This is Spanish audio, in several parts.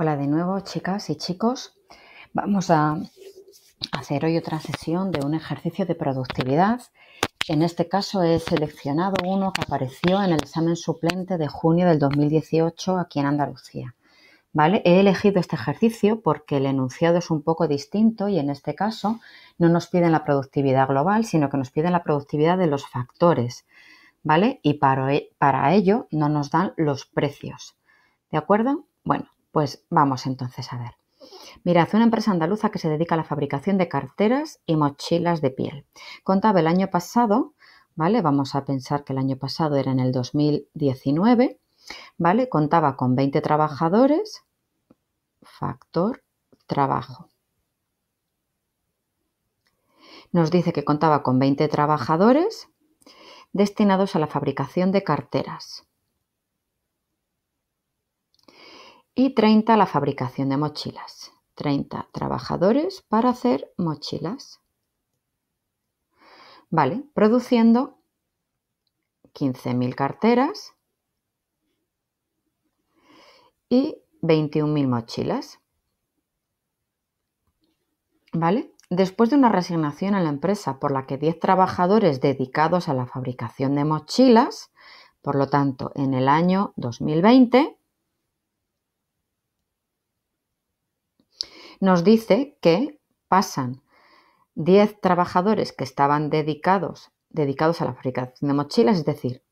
Hola de nuevo, chicas y chicos. Vamos a hacer hoy otra sesión de un ejercicio de productividad. En este caso he seleccionado uno que apareció en el examen suplente de junio del 2018 aquí en Andalucía. ¿Vale? He elegido este ejercicio porque el enunciado es un poco distinto y en este caso no nos piden la productividad global, sino que nos piden la productividad de los factores, ¿vale? Y para e-, ello no nos dan los precios. ¿De acuerdo? Bueno, pues vamos entonces a ver. Mirad, una empresa andaluza que se dedica a la fabricación de carteras y mochilas de piel. Contaba el año pasado, ¿vale? Vamos a pensar que el año pasado era en el 2019, ¿vale? Contaba con 20 trabajadores, factor trabajo. Nos dice que contaba con 20 trabajadores destinados a la fabricación de carteras y 30 la fabricación de mochilas. 30 trabajadores para hacer mochilas. Vale, produciendo 15.000 carteras y 21.000 mochilas. ¿Vale? Después de una resignación a la empresa por la que 10 trabajadores dedicados a la fabricación de mochilas, por lo tanto, en el año 2020, nos dice que pasan 10 trabajadores que estaban dedicados, dedicados a la fabricación de mochilas, es decir,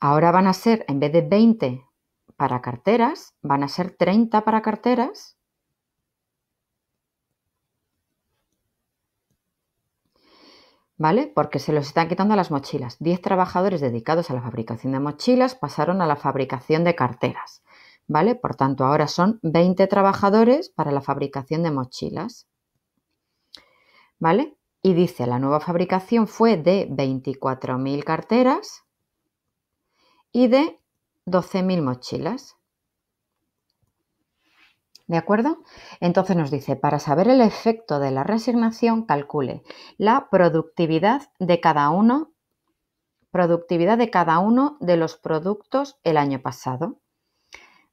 ahora van a ser, en vez de 20 para carteras, van a ser 30 para carteras ¿vale? Porque se los están quitando las mochilas. 10 trabajadores dedicados a la fabricación de mochilas pasaron a la fabricación de carteras, ¿vale? Por tanto, ahora son 20 trabajadores para la fabricación de mochilas, ¿vale? Y dice, la nueva fabricación fue de 24.000 carteras y de 12.000 mochilas. ¿De acuerdo? Entonces nos dice, para saber el efecto de la resignación, calcule la productividad de cada uno, productividad de cada uno de los productos el año pasado.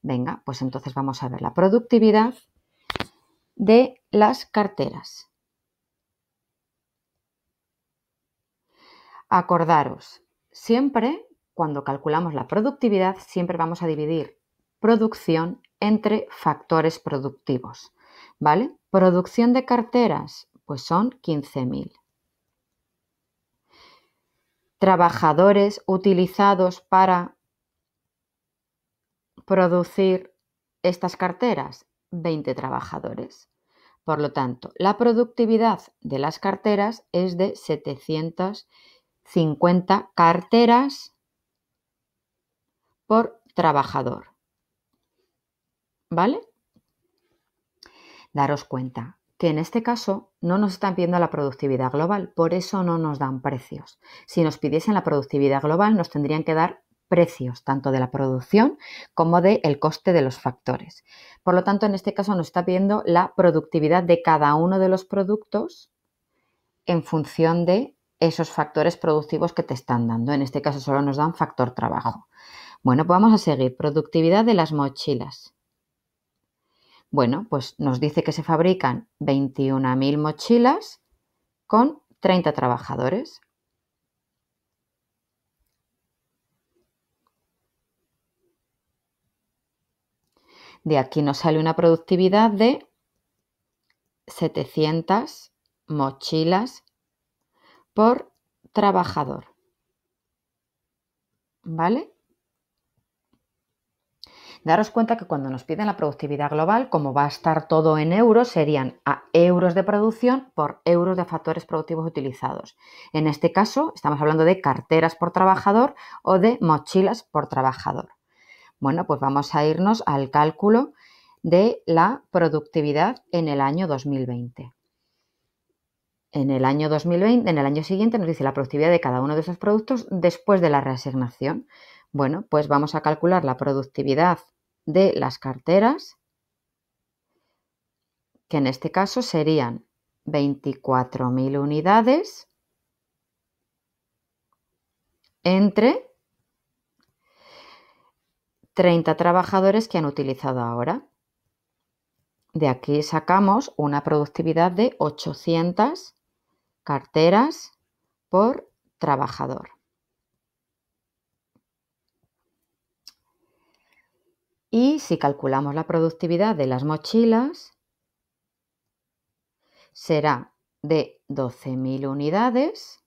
Venga, pues entonces vamos a ver la productividad de las carteras. Acordaros, siempre cuando calculamos la productividad, siempre vamos a dividir producción entre factores productivos. ¿Vale? Producción de carteras, pues son 15.000. Trabajadores utilizados para producir estas carteras, 20 trabajadores. Por lo tanto, la productividad de las carteras es de 750 carteras por trabajador. ¿Vale? Daros cuenta que en este caso no nos están pidiendo la productividad global, por eso no nos dan precios. Si nos pidiesen la productividad global, nos tendrían que dar precios, tanto de la producción como del el coste de los factores. Por lo tanto, en este caso nos está pidiendo la productividad de cada uno de los productos en función de esos factores productivos que te están dando. En este caso solo nos dan factor trabajo. Bueno, pues vamos a seguir. Productividad de las mochilas. Bueno, pues nos dice que se fabrican 21.000 mochilas con 30 trabajadores. De aquí nos sale una productividad de 700 mochilas por trabajador. ¿Vale? Daros cuenta que cuando nos piden la productividad global, como va a estar todo en euros, serían a euros de producción por euros de factores productivos utilizados. En este caso, estamos hablando de carteras por trabajador o de mochilas por trabajador. Bueno, pues vamos a irnos al cálculo de la productividad en el año 2020. En el año 2020, en el año siguiente nos dice la productividad de cada uno de esos productos después de la reasignación. Bueno, pues vamos a calcular la productividad de las carteras, que en este caso serían 24.000 unidades entre 30 trabajadores que han utilizado ahora. De aquí sacamos una productividad de 800 carteras por trabajador. Y si calculamos la productividad de las mochilas, será de 12.000 unidades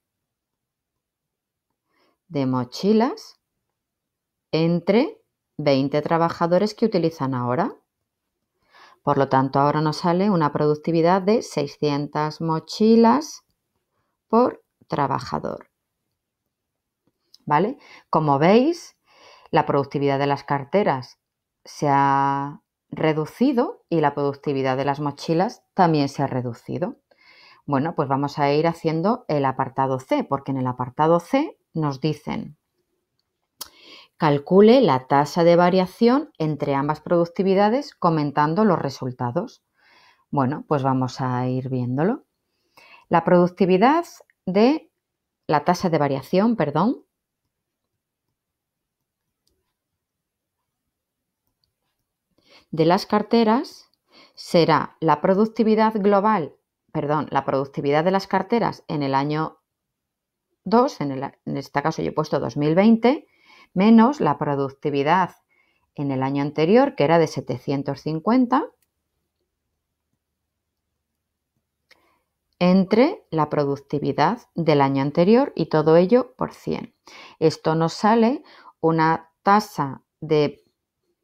de mochilas entre 20 trabajadores que utilizan ahora. Por lo tanto, ahora nos sale una productividad de 600 mochilas por trabajador. ¿Vale? Como veis, la productividad de las carteras se ha reducido y la productividad de las mochilas también se ha reducido. Bueno, pues vamos a ir haciendo el apartado C, porque en el apartado C nos dicen, calcule la tasa de variación entre ambas productividades comentando los resultados. Bueno, pues vamos a ir viéndolo. La productividad de la tasa de variación, perdón, de las carteras será la productividad global, perdón, la productividad de las carteras en el año 2, en, este caso yo he puesto 2020, menos la productividad en el año anterior, que era de 750, entre la productividad del año anterior y todo ello por 100. Esto nos sale una tasa de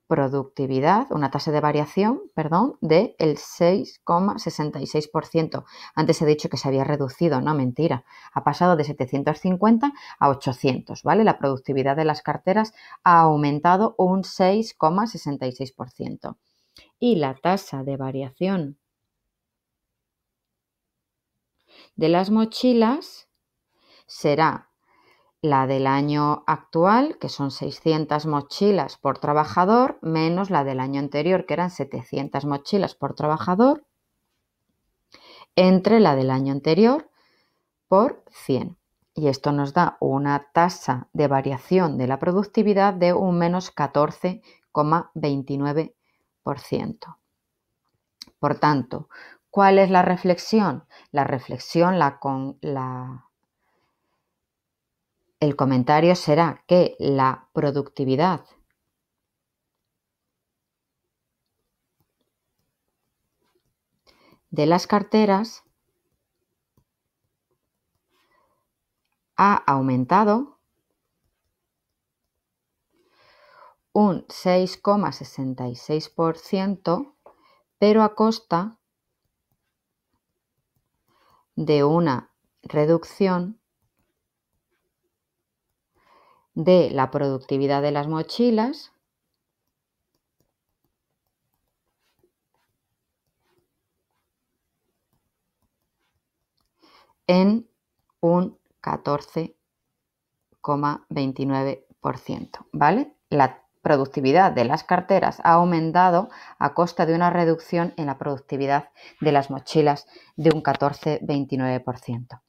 productividad, una tasa de variación, perdón, del 6,66%. Antes he dicho que se había reducido, no mentira, ha pasado de 750 a 800, ¿vale? La productividad de las carteras ha aumentado un 6,66%. Y la tasa de variación de las mochilas será la del año actual, que son 600 mochilas por trabajador, menos la del año anterior, que eran 700 mochilas por trabajador, entre la del año anterior por 100. Y esto nos da una tasa de variación de la productividad de un menos 14,29%. Por tanto, ¿cuál es la reflexión? La reflexión la, con, la el comentario será que la productividad de las carteras ha aumentado un 6,66%, pero a costa de una reducción de la productividad de las mochilas. en un 14,29%, ¿vale? La productividad de las carteras ha aumentado a costa de una reducción en la productividad de las mochilas de un 14,29%.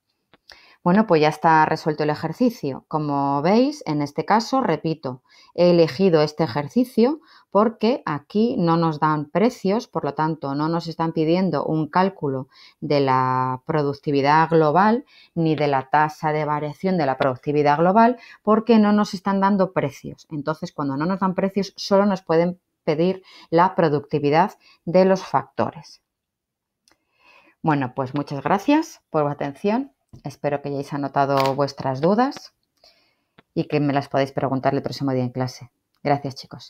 Bueno, pues ya está resuelto el ejercicio. Como veis, en este caso, repito, he elegido este ejercicio porque aquí no nos dan precios, por lo tanto, no nos están pidiendo un cálculo de la productividad global ni de la tasa de variación de la productividad global porque no nos están dando precios. Entonces, cuando no nos dan precios, solo nos pueden pedir la productividad de los factores. Bueno, pues muchas gracias por la atención. Espero que hayáis anotado vuestras dudas y que me las podáis preguntar el próximo día en clase. Gracias chicos.